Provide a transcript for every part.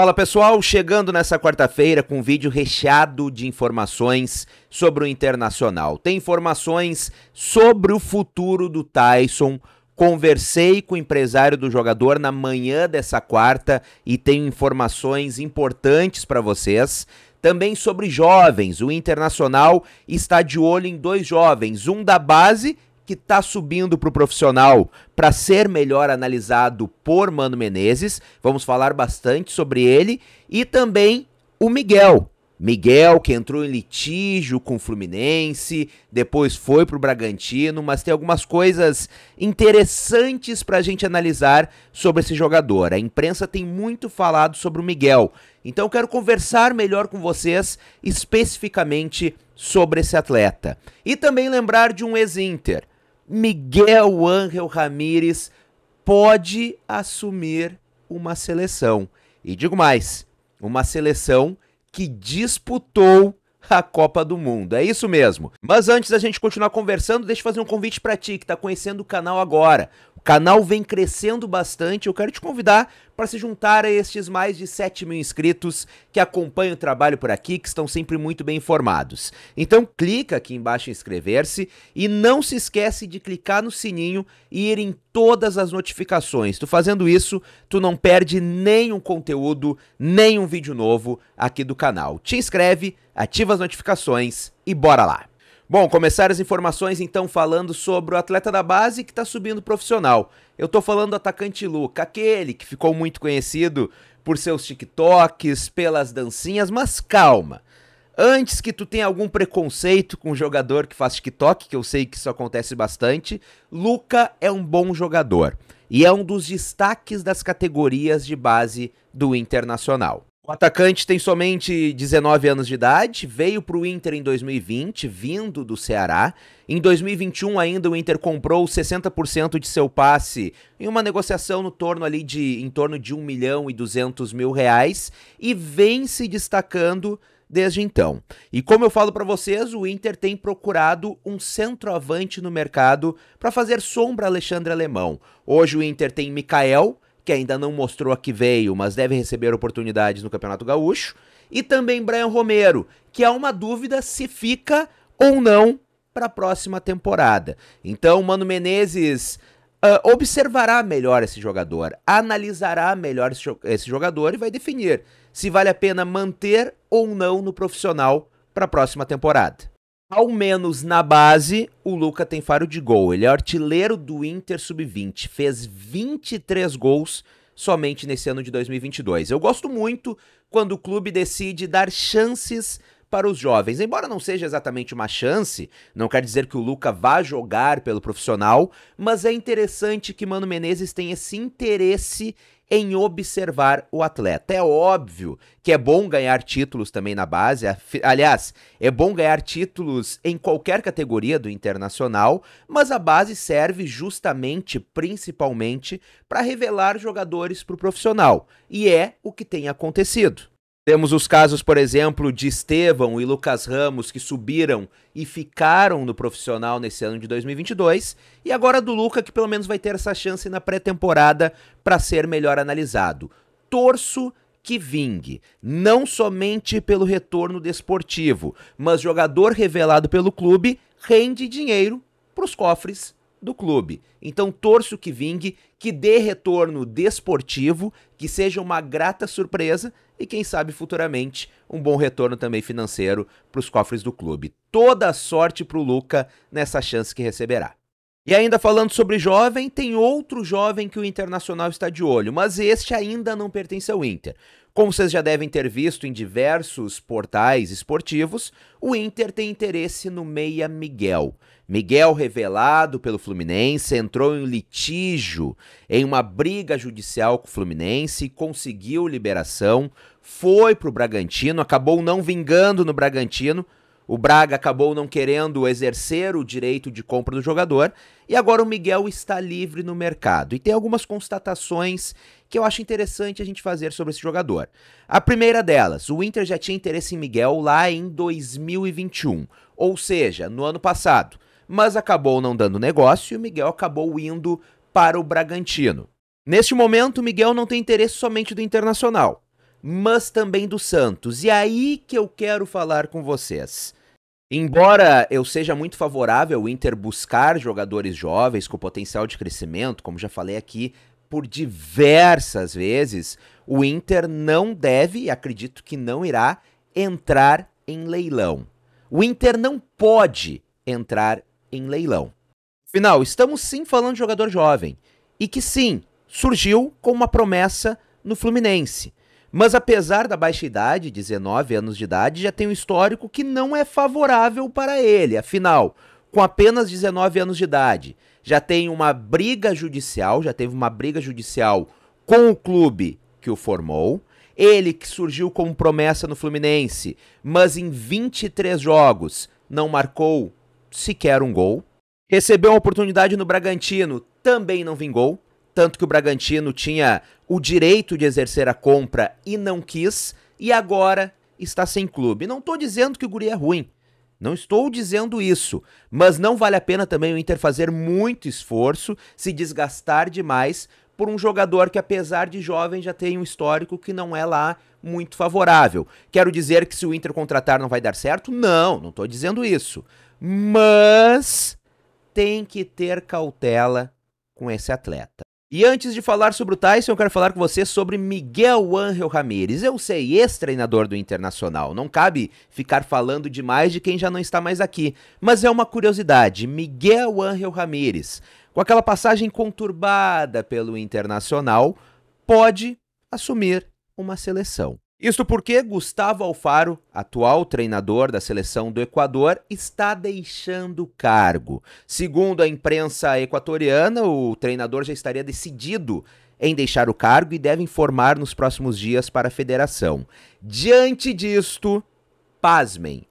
Fala pessoal, chegando nessa quarta-feira com um vídeo recheado de informações sobre o internacional. Tem informações sobre o futuro do Tyson. Conversei com o empresário do jogador na manhã dessa quarta e tenho informações importantes para vocês. Também sobre jovens. O Internacional está de olho em dois jovens, um da base que está subindo para o profissional para ser melhor analisado por Mano Menezes. Vamos falar bastante sobre ele e também o Miguel. Miguel, que entrou em litígio com o Fluminense, depois foi para o Bragantino, mas tem algumas coisas interessantes para a gente analisar sobre esse jogador. A imprensa tem muito falado sobre o Miguel, então eu quero conversar melhor com vocês especificamente sobre esse atleta. E também lembrar de um ex-Inter. Miguel Ángel Ramírez pode assumir uma seleção. E digo mais, uma seleção que disputou a Copa do Mundo. É isso mesmo. Mas antes da gente continuar conversando, deixa eu fazer um convite para ti que está conhecendo o canal agora. O canal vem crescendo bastante. Eu quero te convidar para se juntar a estes mais de 7 mil inscritos que acompanham o trabalho por aqui, que estão sempre muito bem informados. Então clica aqui embaixo em inscrever-se e não se esquece de clicar no sininho e ir em todas as notificações. Tu fazendo isso, tu não perde nenhum conteúdo, nenhum vídeo novo aqui do canal. Te inscreve, ativa as notificações e bora lá! Bom, começar as informações então falando sobre o atleta da base que está subindo profissional. Eu estou falando do atacante Luca, aquele que ficou muito conhecido por seus TikToks, pelas dancinhas, mas calma. Antes que tu tenha algum preconceito com um jogador que faz TikTok, que eu sei que isso acontece bastante, Luca é um bom jogador e é um dos destaques das categorias de base do Internacional. O atacante tem somente 19 anos de idade, veio para o Inter em 2020, vindo do Ceará. Em 2021 ainda o Inter comprou 60% de seu passe em uma negociação no torno ali de em torno de 1 milhão e 200 mil reais e vem se destacando desde então. E como eu falo para vocês, o Inter tem procurado um centroavante no mercado para fazer sombra a Alexandre Alemão. Hoje o Inter tem Mikael, que ainda não mostrou a que veio, mas deve receber oportunidades no Campeonato Gaúcho, e também Brian Romero, que há uma dúvida se fica ou não para a próxima temporada. Então, Mano Menezes uh, observará melhor esse jogador, analisará melhor esse jogador e vai definir se vale a pena manter ou não no profissional para a próxima temporada. Ao menos na base, o Luca tem faro de gol. Ele é artilheiro do Inter Sub-20. Fez 23 gols somente nesse ano de 2022. Eu gosto muito quando o clube decide dar chances para os jovens. Embora não seja exatamente uma chance, não quer dizer que o Luca vá jogar pelo profissional, mas é interessante que Mano Menezes tenha esse interesse em observar o atleta. É óbvio que é bom ganhar títulos também na base. Aliás, é bom ganhar títulos em qualquer categoria do internacional, mas a base serve justamente, principalmente, para revelar jogadores para o profissional. E é o que tem acontecido. Temos os casos, por exemplo, de Estevão e Lucas Ramos, que subiram e ficaram no profissional nesse ano de 2022, e agora do Luca, que pelo menos vai ter essa chance na pré-temporada para ser melhor analisado. Torço que vingue, não somente pelo retorno desportivo, mas jogador revelado pelo clube rende dinheiro para os cofres do clube. Então torço que vingue, que dê retorno desportivo, que seja uma grata surpresa e quem sabe futuramente um bom retorno também financeiro para os cofres do clube. Toda sorte para o Luca nessa chance que receberá. E ainda falando sobre jovem, tem outro jovem que o Internacional está de olho, mas este ainda não pertence ao Inter. Como vocês já devem ter visto em diversos portais esportivos, o Inter tem interesse no Meia Miguel. Miguel, revelado pelo Fluminense, entrou em litígio em uma briga judicial com o Fluminense, conseguiu liberação, foi para o Bragantino, acabou não vingando no Bragantino. O Braga acabou não querendo exercer o direito de compra do jogador e agora o Miguel está livre no mercado. E tem algumas constatações que eu acho interessante a gente fazer sobre esse jogador. A primeira delas, o Inter já tinha interesse em Miguel lá em 2021, ou seja, no ano passado mas acabou não dando negócio e o Miguel acabou indo para o Bragantino. Neste momento, o Miguel não tem interesse somente do Internacional, mas também do Santos. E é aí que eu quero falar com vocês. Embora eu seja muito favorável ao Inter buscar jogadores jovens com potencial de crescimento, como já falei aqui por diversas vezes, o Inter não deve, e acredito que não irá, entrar em leilão. O Inter não pode entrar em leilão. Final, estamos sim falando de jogador jovem e que sim, surgiu com uma promessa no Fluminense. Mas apesar da baixa idade, 19 anos de idade, já tem um histórico que não é favorável para ele. Afinal, com apenas 19 anos de idade, já tem uma briga judicial, já teve uma briga judicial com o clube que o formou. Ele que surgiu como promessa no Fluminense, mas em 23 jogos não marcou sequer um gol. Recebeu uma oportunidade no Bragantino, também não vingou. Tanto que o Bragantino tinha o direito de exercer a compra e não quis, e agora está sem clube. Não estou dizendo que o Guri é ruim, não estou dizendo isso, mas não vale a pena também o Inter fazer muito esforço, se desgastar demais por um jogador que, apesar de jovem, já tem um histórico que não é lá muito favorável. Quero dizer que se o Inter contratar não vai dar certo? Não, não estou dizendo isso. Mas tem que ter cautela com esse atleta. E antes de falar sobre o Tyson, eu quero falar com você sobre Miguel Ángel Ramírez. Eu sei, ex-treinador do Internacional. Não cabe ficar falando demais de quem já não está mais aqui. Mas é uma curiosidade. Miguel Ángel Ramírez, com aquela passagem conturbada pelo Internacional, pode assumir uma seleção. Isto porque Gustavo Alfaro, atual treinador da seleção do Equador, está deixando o cargo. Segundo a imprensa equatoriana, o treinador já estaria decidido em deixar o cargo e deve informar nos próximos dias para a federação. Diante disto, pasmem,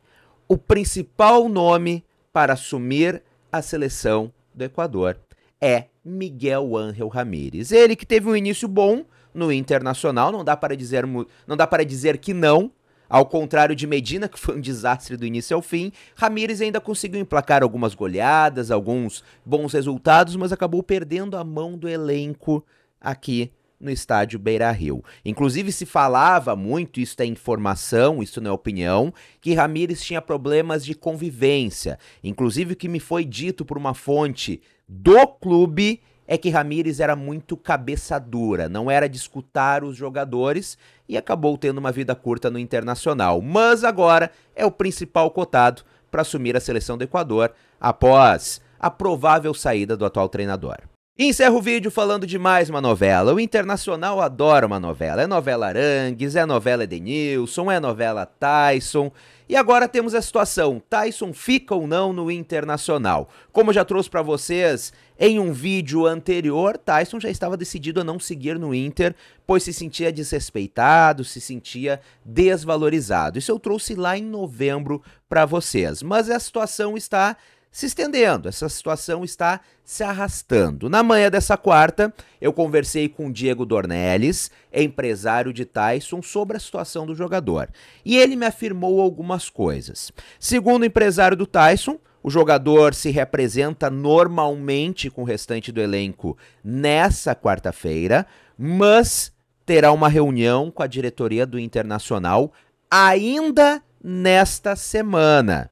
o principal nome para assumir a seleção do Equador é Miguel Ángel Ramírez. Ele que teve um início bom no Internacional, não dá para dizer, não dá para dizer que não. Ao contrário de Medina, que foi um desastre do início ao fim, Ramírez ainda conseguiu emplacar algumas goleadas, alguns bons resultados, mas acabou perdendo a mão do elenco aqui no estádio Beira Rio. Inclusive se falava muito, isso é informação, isso não é opinião, que Ramires tinha problemas de convivência. Inclusive o que me foi dito por uma fonte do clube é que Ramires era muito cabeça dura, não era de escutar os jogadores e acabou tendo uma vida curta no Internacional. Mas agora é o principal cotado para assumir a seleção do Equador após a provável saída do atual treinador encerro o vídeo falando de mais uma novela. O Internacional adora uma novela. É novela Arangues, é novela Edenilson, é novela Tyson. E agora temos a situação: Tyson fica ou não no Internacional? Como eu já trouxe para vocês em um vídeo anterior, Tyson já estava decidido a não seguir no Inter, pois se sentia desrespeitado, se sentia desvalorizado. Isso eu trouxe lá em novembro para vocês. Mas a situação está se estendendo, essa situação está se arrastando. Na manhã dessa quarta, eu conversei com Diego Dornelles, empresário de Tyson, sobre a situação do jogador. E ele me afirmou algumas coisas. Segundo o empresário do Tyson, o jogador se representa normalmente com o restante do elenco nessa quarta-feira, mas terá uma reunião com a diretoria do Internacional ainda nesta semana.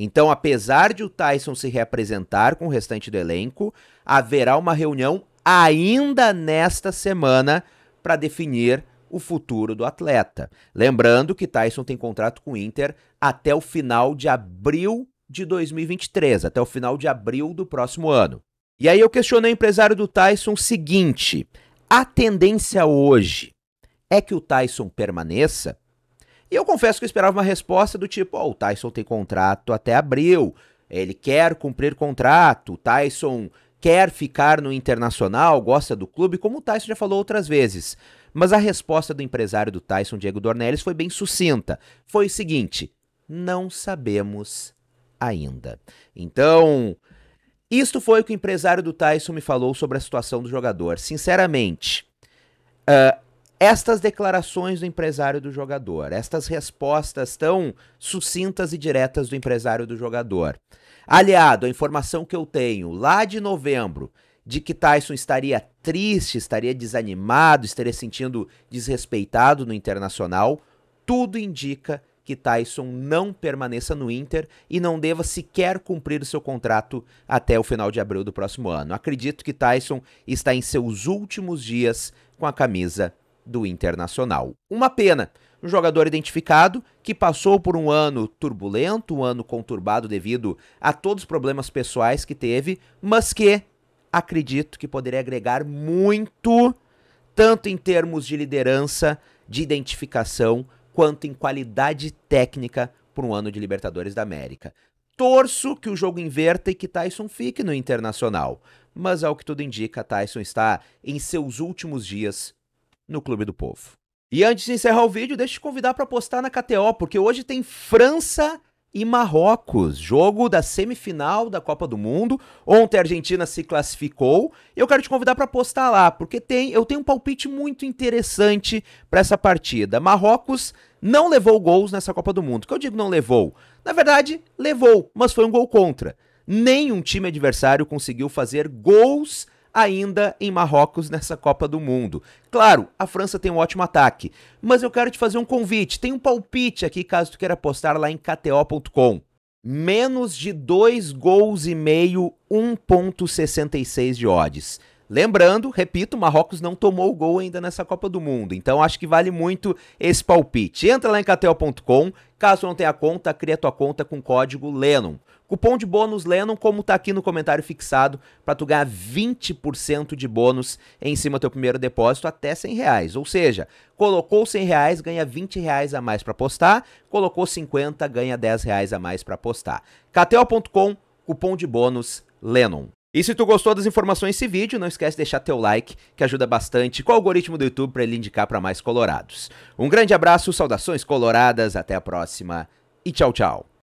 Então, apesar de o Tyson se reapresentar com o restante do elenco, haverá uma reunião ainda nesta semana para definir o futuro do atleta. Lembrando que Tyson tem contrato com o Inter até o final de abril de 2023, até o final de abril do próximo ano. E aí eu questionei o empresário do Tyson o seguinte: a tendência hoje é que o Tyson permaneça? E eu confesso que eu esperava uma resposta do tipo: oh, o Tyson tem contrato até abril, ele quer cumprir contrato, o Tyson quer ficar no internacional, gosta do clube, como o Tyson já falou outras vezes. Mas a resposta do empresário do Tyson, Diego Dornelles, foi bem sucinta. Foi o seguinte: não sabemos ainda. Então, isto foi o que o empresário do Tyson me falou sobre a situação do jogador. Sinceramente, uh, estas declarações do empresário do jogador, estas respostas tão sucintas e diretas do empresário do jogador, aliado à informação que eu tenho lá de novembro de que Tyson estaria triste, estaria desanimado, estaria sentindo desrespeitado no internacional, tudo indica que Tyson não permaneça no Inter e não deva sequer cumprir o seu contrato até o final de abril do próximo ano. Acredito que Tyson está em seus últimos dias com a camisa do Internacional. Uma pena, um jogador identificado que passou por um ano turbulento, um ano conturbado devido a todos os problemas pessoais que teve, mas que acredito que poderia agregar muito, tanto em termos de liderança, de identificação, quanto em qualidade técnica para um ano de Libertadores da América. Torço que o jogo inverta e que Tyson fique no Internacional, mas ao que tudo indica, Tyson está em seus últimos dias no Clube do Povo. E antes de encerrar o vídeo, deixa eu te convidar para postar na KTO, porque hoje tem França e Marrocos, jogo da semifinal da Copa do Mundo. Ontem a Argentina se classificou. Eu quero te convidar para postar lá, porque tem, eu tenho um palpite muito interessante para essa partida. Marrocos não levou gols nessa Copa do Mundo. O que eu digo não levou? Na verdade, levou, mas foi um gol contra. Nenhum time adversário conseguiu fazer gols ainda em Marrocos nessa Copa do Mundo. Claro, a França tem um ótimo ataque, mas eu quero te fazer um convite. Tem um palpite aqui caso tu queira apostar lá em kto.com. Menos de 2 gols e meio, 1.66 de odds. Lembrando, repito, Marrocos não tomou gol ainda nessa Copa do Mundo, então acho que vale muito esse palpite. Entra lá em catel.com, Caso não tenha conta, cria tua conta com código Lennon. Cupom de bônus Lennon, como tá aqui no comentário fixado, para tu ganhar 20% de bônus em cima do teu primeiro depósito até 100 reais. Ou seja, colocou 100 reais, ganha 20 reais a mais para postar, colocou 50, ganha 10 reais a mais para postar. KTO.com, cupom de bônus Lennon. E se tu gostou das informações desse vídeo, não esquece de deixar teu like, que ajuda bastante com o algoritmo do YouTube para ele indicar para mais colorados. Um grande abraço, saudações coloradas, até a próxima e tchau, tchau.